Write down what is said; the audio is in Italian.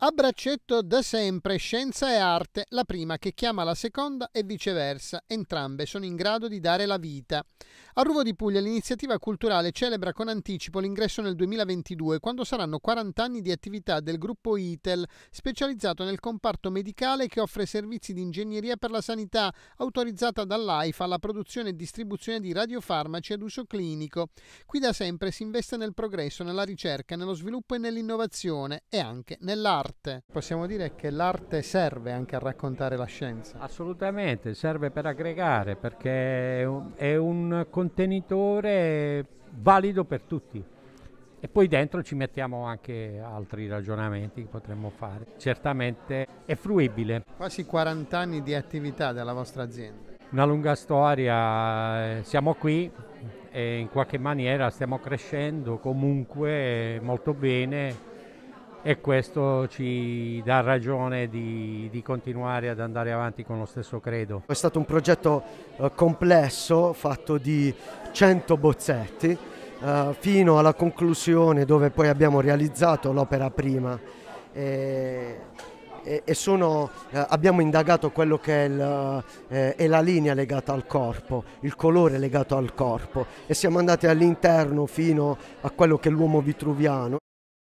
A braccetto da sempre scienza e arte, la prima che chiama la seconda e viceversa, entrambe sono in grado di dare la vita. A Ruvo di Puglia l'iniziativa culturale celebra con anticipo l'ingresso nel 2022, quando saranno 40 anni di attività del gruppo ITEL, specializzato nel comparto medicale che offre servizi di ingegneria per la sanità, autorizzata dall'AIFA alla produzione e distribuzione di radiofarmaci ad uso clinico. Qui da sempre si investe nel progresso, nella ricerca, nello sviluppo e nell'innovazione e anche nell'arte l'arte. Possiamo dire che l'arte serve anche a raccontare la scienza. Assolutamente, serve per aggregare perché è un contenitore valido per tutti. E poi dentro ci mettiamo anche altri ragionamenti che potremmo fare. Certamente è fruibile. Quasi 40 anni di attività della vostra azienda. Una lunga storia, eh, siamo qui, e in qualche maniera stiamo crescendo comunque eh, molto bene e questo ci dà ragione di, di, continuare ad andare avanti con lo stesso credo. È stato un progetto eh, complesso fatto di 100 bozzetti eh, fino alla conclusione dove poi abbiamo realizzato l'opera prima e, e, sono, eh, abbiamo indagato quello che è, il, è la linea legata al corpo, il colore legato al corpo e siamo andati all'interno fino a quello che è l'uomo vitruviano.